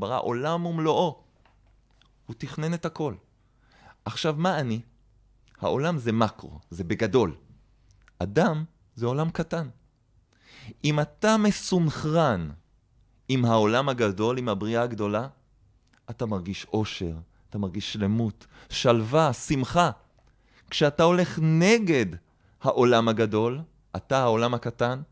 ברא עולם ומלואו. הוא תכנן את הכל. עכשיו, מה אני? העולם זה מקרו, זה בגדול. אדם זה עולם קטן. אם אתה מסונכרן עם העולם הגדול, עם הבריאה הגדולה, אתה מרגיש אושר, אתה מרגיש שלמות, שלווה, שמחה. כשאתה הולך נגד העולם הגדול, אתה העולם הקטן,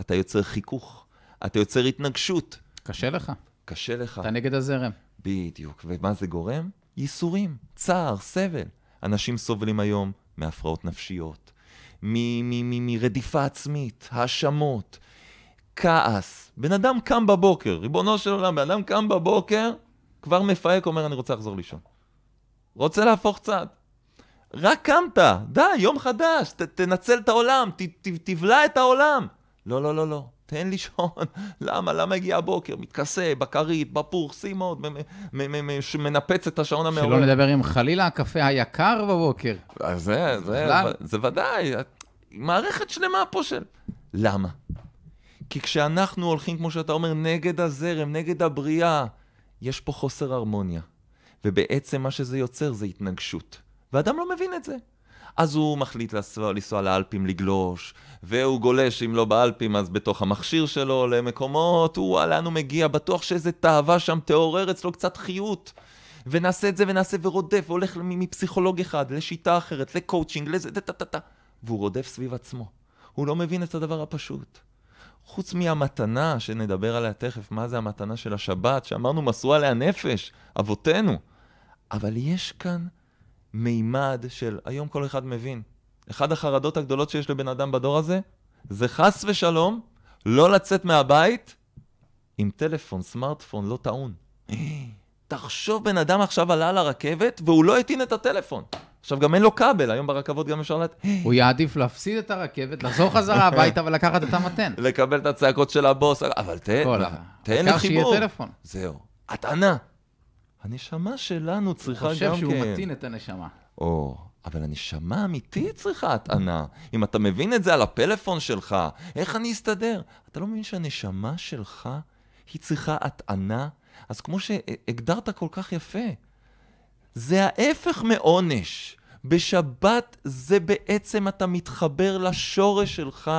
אתה יוצר חיכוך, אתה יוצר התנגשות. קשה לך. קשה לך. אתה נגד הזרם. בדיוק. ומה זה גורם? ייסורים, צער, סבל. אנשים סובלים היום מהפרעות נפשיות, מרדיפה עצמית, האשמות, כעס. בן אדם קם בבוקר, ריבונו של עולם, בן אדם קם בבוקר, כבר מפהק, אומר, אני רוצה לחזור לישון. רוצה להפוך צד. רק קמת, די, יום חדש, ת, תנצל את העולם, ת, ת, תבלע את העולם. לא, לא, לא, לא. תן לישון, למה? למה הגיע הבוקר? מתכסה, בכרית, בפור, שים עוד, מנפץ את השעון המעורר. שלא נדבר עם חלילה הקפה היקר בבוקר. אה, זה, זה, זה ודאי, מערכת שלמה פה של... למה? כי כשאנחנו הולכים, כמו שאתה אומר, נגד הזרם, נגד הבריאה, יש פה חוסר הרמוניה. ובעצם מה שזה יוצר זה התנגשות. ואדם לא מבין את זה. אז הוא מחליט לנסוע, לנסוע לאלפים לגלוש, והוא גולש, אם לא באלפים, אז בתוך המכשיר שלו, למקומות, הוא, לאן הוא מגיע, בטוח שאיזה תאווה שם תעורר אצלו קצת חיות. ונעשה את זה ונעשה ורודף, והולך מפסיכולוג אחד לשיטה אחרת, לקואוצ'ינג, לזה, טה טה טה טה. והוא רודף סביב עצמו. הוא לא מבין את הדבר הפשוט. חוץ מהמתנה, שנדבר עליה תכף, מה זה המתנה של השבת, שאמרנו מסרו עליה נפש, אבותינו. אבל יש כאן מימד של היום כל אחד מבין. אחד החרדות הגדולות שיש לבן אדם בדור הזה, זה חס ושלום לא לצאת מהבית עם טלפון, סמארטפון לא טעון. תחשוב, בן אדם עכשיו עלה לרכבת והוא לא הטעין את הטלפון. עכשיו, גם אין לו כבל, היום ברכבות גם אפשר לת... הוא יעדיף להפסיד את הרכבת, לחזור חזרה הביתה ולקחת את המתן. לקבל את הצעקות של הבוס, אבל תן, תן לי העיקר שיהיה טלפון. זהו. הטענה. הנשמה שלנו צריכה גם כן... הוא חושב שהוא מתאים את הנשמה. או, אבל הנשמה האמיתית צריכה הטענה. אם אתה מבין את זה על הפלאפון שלך, איך אני אסתדר? אתה לא מבין שהנשמה שלך, היא צריכה הטענה? אז כמו שהגדרת כל כך יפה, זה ההפך מעונש. בשבת זה בעצם אתה מתחבר לשורש שלך,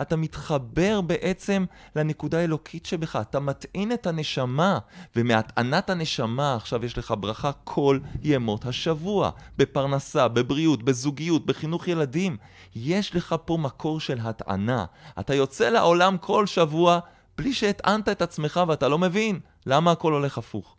אתה מתחבר בעצם לנקודה האלוקית שבך, אתה מטעין את הנשמה, ומהטענת הנשמה עכשיו יש לך ברכה כל ימות השבוע, בפרנסה, בבריאות, בזוגיות, בחינוך ילדים. יש לך פה מקור של הטענה. אתה יוצא לעולם כל שבוע בלי שהטענת את עצמך ואתה לא מבין למה הכל הולך הפוך.